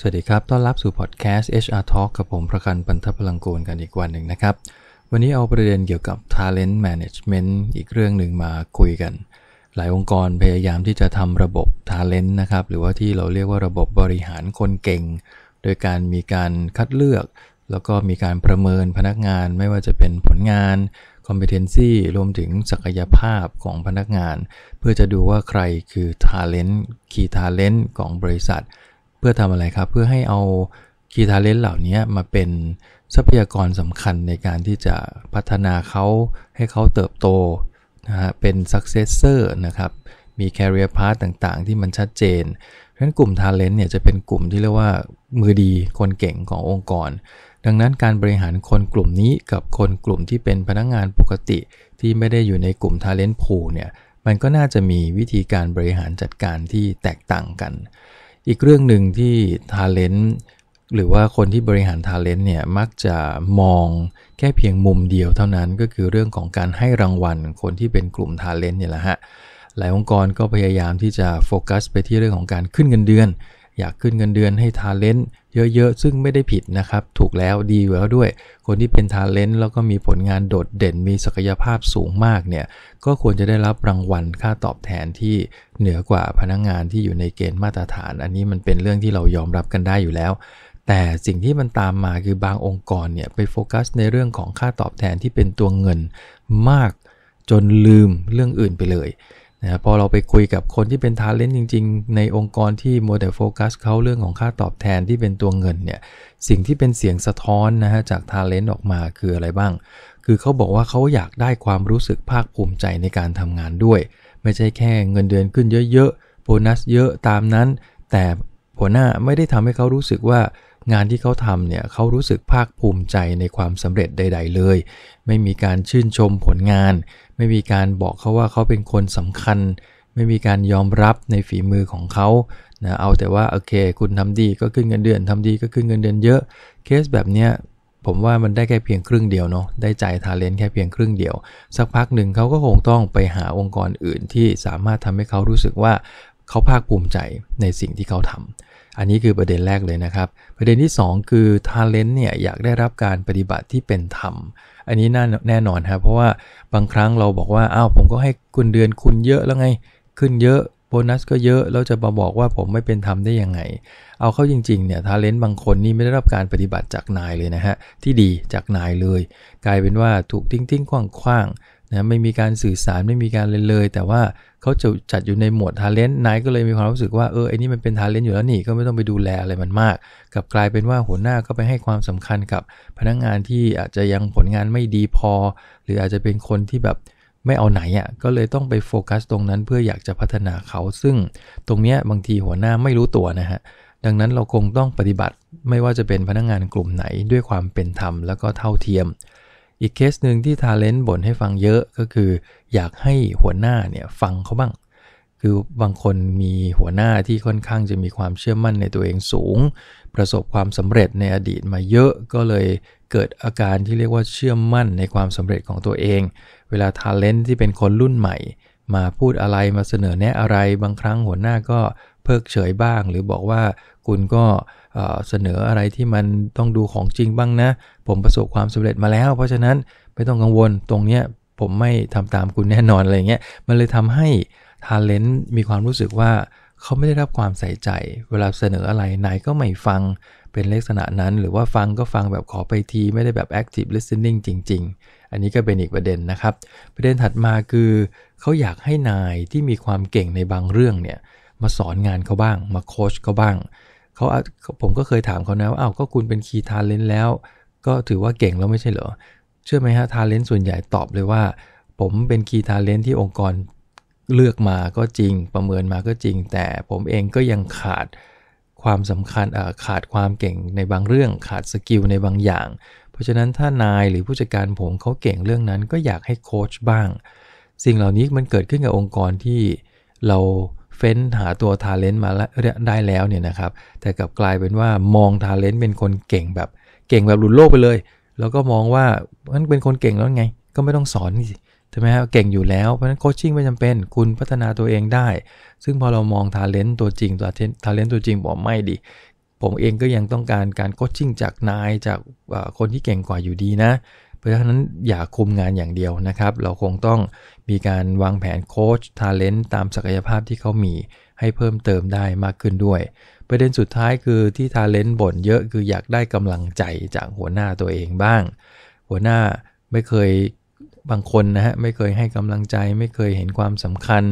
สวัสดีครับ ต้อนรับสู่พอดแคสต์ HR Talk กับผมประกันปันทพลังโกนกันอีกวันหนึ่งนะครับ วันนี้เอาประเด็นเกี่ยวกับ Talent Management อีกเรื่องหนึ่งมาคุยกัน หลายองค์กรพยายามที่จะทำระบบ Talent นะครับ หรือว่าที่เราเรียกว่าระบบบริหารคนเก่ง โดยการมีการคัดเลือก แล้วก็มีการประเมินพนักงานไม่ว่าจะเป็นผลงาน competency รวมถึงศักยภาพของพนักงาน เพื่อจะดูว่าใครคือ talent key talent ของบริษัทพื่อทำอะไรครับ เพื่อให้เอาคีทาเลนเหล่านี้มาเป็นทรัพยากรสำคัญในการที่จะพัฒนาเขาให้เขาเติบโตนะฮะเป็นซักเซสเซอร์นะครับมีแคริเอร์พาร์ต่างๆ ที่มันชัดเจน เพราะฉะนั้นกลุ่มาเลนต์เนี่ยจะเป็นกลุ่มที่เรียกว่ามือดีคนเก่งขององค์กร ดังนั้นการบริหารคนกลุ่มนี้กับคนกลุ่มที่เป็นพนักงงานปกติที่ไม่ได้อยู่ในกลุ่มทาเลน t pool เนี่ยมันก็น่าจะมีวิธีการบริหารจัดการที่แตกต่างกันอีกเรื่องหนึ่งที่ทาเลนต์หรือว่าคนที่บริหารทาเลนต์เนี่ยมักจะมองแค่เพียงมุมเดียวเท่านั้นก็คือเรื่องของการให้รางวัลคนที่เป็นกลุ่มทาเลนต์เนี่ยแหละฮะ หลายองค์กรก็พยายามที่จะโฟกัสไปที่เรื่องของการขึ้นเงินเดือนอยากขึ้นเงินเดือนให้ทาเลนต์เยอะๆ ซึ่งไม่ได้ผิดนะครับ ถูกแล้วดีแล้วด้วย คนที่เป็นทาเลนต์แล้วก็มีผลงานโดดเด่น มีศักยภาพสูงมากเนี่ย ก็ควรจะได้รับรางวัลค่าตอบแทนที่เหนือกว่าพนักงงานที่อยู่ในเกณฑ์มาตรฐาน อันนี้มันเป็นเรื่องที่เรายอมรับกันได้อยู่แล้ว แต่สิ่งที่มันตามมาคือบางองค์กรเนี่ยไปโฟกัส ในเรื่องของค่าตอบแทนที่เป็นตัวเงินมากจนลืมเรื่องอื่นไปเลยะพอเราไปคุยกับคนที่เป็นทาเลนต์จริง ๆ ในองค์กรที่โมเดลโฟกัสเขาเรื่องของค่าตอบแทนที่เป็นตัวเงินเนี่ยสิ่งที่เป็นเสียงสะท้อนนะฮะจากทาเลนต์ออกมาคืออะไรบ้าง คือเขาบอกว่าเขาอยากได้ความรู้สึกภาคภูมิใจในการทำงานด้วย ไม่ใช่แค่เงินเดือนขึ้นเยอะๆ โบนัสเยอะตามนั้น แต่หัวหน้าไม่ได้ทำให้เขารู้สึกว่างานที่เขาทำเนี่ย เขารู้สึกภาคภูมิใจในความสำเร็จใด ๆ เลย ไม่มีการชื่นชมผลงาน ไม่มีการบอกเขาว่าเขาเป็นคนสำคัญ ไม่มีการยอมรับในฝีมือของเขานะเอาแต่ว่าโอเค คุณทำดีก็ขึ้นเงินเดือน ทำดีก็ขึ้นเงินเดือนเยอะ เคสแบบเนี้ย ผมว่ามันได้แค่เพียงครึ่งเดียวเนาะ ได้ใจทาเลนต์แค่เพียงครึ่งเดียว สักพักหนึ่งเขาก็คงต้องไปหาองค์กรอื่นที่สามารถทำให้เขารู้สึกว่าเขาภาคภูมิใจในสิ่งที่เขาทำ อันนี้คือประเด็นแรกเลยนะครับ ประเด็นที่2คือทาเลนต์เนี่ยอยากได้รับการปฏิบัติที่เป็นธรรม อันนี้แน่นอนครับเพราะว่าบางครั้งเราบอกว่าอ้าวผมก็ให้คุณเดือนคุณเยอะแล้วไง ขึ้นเยอะโบนัสก็เยอะ แล้วจะมาบอกว่าผมไม่เป็นธรรมได้ยังไง เอาเข้าจริงๆเนี่ยทาเลนต์บางคนนี่ไม่ได้รับการปฏิบัติจากนายเลยนะฮะ ที่ดีจากนายเลยกลายเป็นว่าถูกทิ้งทิ้งคว่างนะไม่มีการสื่อสารไม่มีการเลยเลย แต่ว่าเขาจะจัดอยู่ในหมวดทาเลนต์นายก็เลยมีความรู้สึกว่า เออไอ้นี่มันเป็นทาเลนต์อยู่แล้วนี่ ก็ไม่ต้องไปดูแลอะไรมันมาก กับกลายเป็นว่าหัวหน้าก็ไปให้ความสำคัญกับพนักงงานที่อาจจะยังผลงานไม่ดีพอ หรืออาจจะเป็นคนที่แบบไม่เอาไหนอะ่ะก็เลยต้องไปโฟกัสตรงนั้นเพื่ออยากจะพัฒนาเขา ซึ่งตรงเนี้ยบางทีหัวหน้าไม่รู้ตัวนะฮะ ดังนั้นเราคงต้องปฏิบัติไม่ว่าจะเป็นพนักงงานกลุ่มไหนด้วยความเป็นธรรมแล้วก็เท่าเทียมอีกเคสหนึ่งที่ทาเลนต์บ่นให้ฟังเยอะก็คือ อยากให้หัวหน้าเนี่ย ฟังเขาบ้าง คือบางคนมีหัวหน้าที่ค่อนข้างจะมีความเชื่อมั่นในตัวเองสูง ประสบความสำเร็จในอดีตมาเยอะก็เลยเกิดอาการที่เรียกว่าเชื่อมั่นในความสำเร็จของตัวเอง เวลาทาเลนต์ที่เป็นคนรุ่นใหม่ มาพูดอะไรมาเสนอแนะอะไรบางครั้งหัวหน้าก็เพิกเฉยบ้างหรือบอกว่าคุณก็เสนออะไรที่มันต้องดูของจริงบ้างนะ ผมประสบความสำเร็จมาแล้ว เพราะฉะนั้น ไม่ต้องกังวลตรงเนี้ยผมไม่ทำตามคุณแน่นอนอะไรเงี้ยมันเลยทำให้ ทาเลนต์มีความรู้สึกว่าเขาไม่ได้รับความใส่ใจ เวลาเสนออะไรนายก็ไม่ฟังเป็นลักษณะนั้น หรือว่าฟังก็ฟังแบบขอไปที ไม่ได้แบบ active listening จริง ๆ อันนี้ก็เป็นอีกประเด็นนะครับ ประเด็นถัดมาคือเขาอยากให้นายที่มีความเก่งในบางเรื่องเนี่ยมาสอนงานเขาบ้างมาโค้ชเขาบ้างเขาผมก็เคยถามเขานะว่าอ้าว ก็คุณเป็นคีย์ทาเลนต์แล้ว ก็ถือว่าเก่งแล้วไม่ใช่เหรอเชื่อไหมฮะทาเลนต์ส่วนใหญ่ตอบเลยว่า ผมเป็นคีย์ทาเลนต์ที่องค์กรเลือกมาก็จริงประเมินมาก็จริง แต่ผมเองก็ยังขาดความสำคัญขาดความเก่งในบางเรื่อง ขาดสกิลในบางอย่าง เพราะฉะนั้นถ้านายหรือผู้จัดการผมเขาเก่งเรื่องนั้นก็อยากให้โค้ชบ้างสิ่งเหล่านี้มันเกิดขึ้นกับองค์กรที่เราเฟ้นหาตัวทาเลนต์มาได้แล้วเนี่ยนะครับ แต่กลับกลายเป็นว่ามองทาเลนต์เป็นคนเก่งแบบ เก่งแบบหลุดโลกไปเลย แล้วก็มองว่ามันเป็นคนเก่งแล้วไง ก็ไม่ต้องสอนใช่ไหมครับเก่งอยู่แล้วเพราะฉะนั้นโคชชิ่งไม่จำเป็นคุณพัฒนาตัวเองได้ ซึ่งพอเรามองทาเลนต์ตัวจริงตัวทาเลนต์ตัวจริงบอกไม่ดี ผมเองก็ยังต้องการการโคชชิ่งจากนายจากคนที่เก่งกว่าอยู่ดีนะราะฉะนั้นอย่าคุมงานอย่างเดียวนะครับ เราคงต้องมีการวางแผนโค้ชทาเลนต์ตามศักยภาพที่เขา มีให้เพิ่มเติมได้มากขึ้นด้วย ประเด็นสุดท้ายคือที่ทาเลนต์บ่นเยอะคืออยากได้กำลังใจจากหัวหน้าตัวเองบ้าง หัวหน้าไม่เคยบางคนนะฮะไม่เคยให้กำลังใจ ไม่เคยเห็นความสำคัญ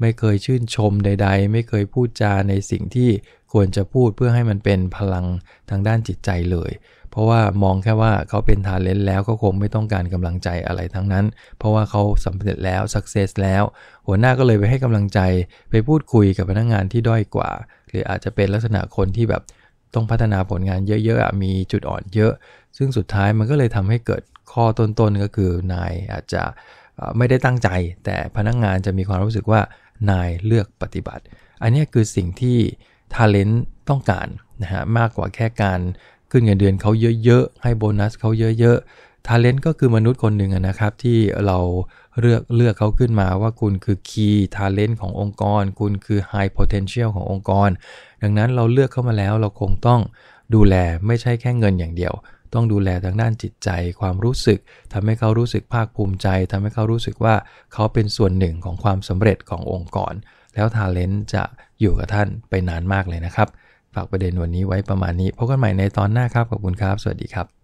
ไม่เคยชื่นชมใดๆ ไม่เคยพูดจาในสิ่งที่ควรจะพูดเพื่อให้มันเป็นพลังทางด้านจิตใจเลยเพราะว่ามองแค่ว่าเขาเป็นทาเลนต์แล้ว ก็คงไม่ต้องการกำลังใจอะไรทั้งนั้น เพราะว่าเขาสำเร็จแล้วสักเซสแล้ว หัวหน้าก็เลยไปให้กำลังใจไปพูดคุยกับพนักงงานที่ด้อยกว่าหรืออาจจะเป็นลักษณะคนที่แบบ ต้องพัฒนาผลงานเยอะๆมีจุดอ่อนเยอะ ซึ่งสุดท้ายมันก็เลยทำให้เกิดข้อต้นๆก็คือนายอาจจะไม่ได้ตั้งใจ แต่พนักงงานจะมีความรู้สึกว่านายเลือกปฏิบัติ อันนี้คือสิ่งที่ทาเลนต์ต้องการนะฮะมากกว่าแค่การขึ้นเงินเดือนเขาเยอะ ๆ ให้โบนัสเขาเยอะๆทาเลนต์ก็คือมนุษย์คนหนึ่งนะครับ ที่เราเลือกเลือกเขาขึ้นมาว่าคุณคือคีย์ทาเลนต์ขององค์กร คุณคือไฮโพเทนเชียลขององค์กร ดังนั้นเราเลือกเข้ามาแล้วเราคงต้องดูแลไม่ใช่แค่เงินอย่างเดียว ต้องดูแลทางด้านจิตใจความรู้สึก ทำให้เขารู้สึกภาคภูมิใจ ทำให้เขารู้สึกว่าเขาเป็นส่วนหนึ่งของความสำเร็จขององค์กร แล้วทาเลนต์จะอยู่กับท่านไปนานมากเลยนะครับฝากประเด็นวันนี้ไว้ประมาณนี้พบกันใหม่ในตอนหน้าครับ ขอบคุณครับ สวัสดีครับ